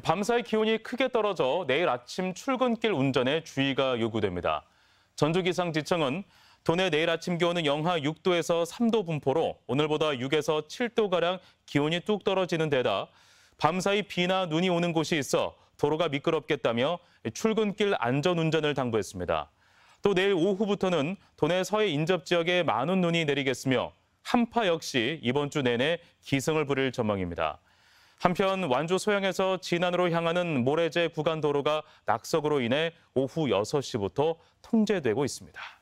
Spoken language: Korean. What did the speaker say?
밤사이 기온이 크게 떨어져 내일 아침 출근길 운전에 주의가 요구됩니다. 전주기상지청은 도내 내일 아침 기온은 영하 6도에서 3도 분포로 오늘보다 6에서 7도가량 기온이 뚝 떨어지는 데다 밤사이 비나 눈이 오는 곳이 있어 도로가 미끄럽겠다며 출근길 안전운전을 당부했습니다. 또 내일 오후부터는 도내 서해 인접 지역에 많은 눈이 내리겠으며 한파 역시 이번 주 내내 기승을 부릴 전망입니다. 한편 완주 소양에서 진안으로 향하는 모래제 구간 도로가 낙석으로 인해 오후 6시부터 통제되고 있습니다.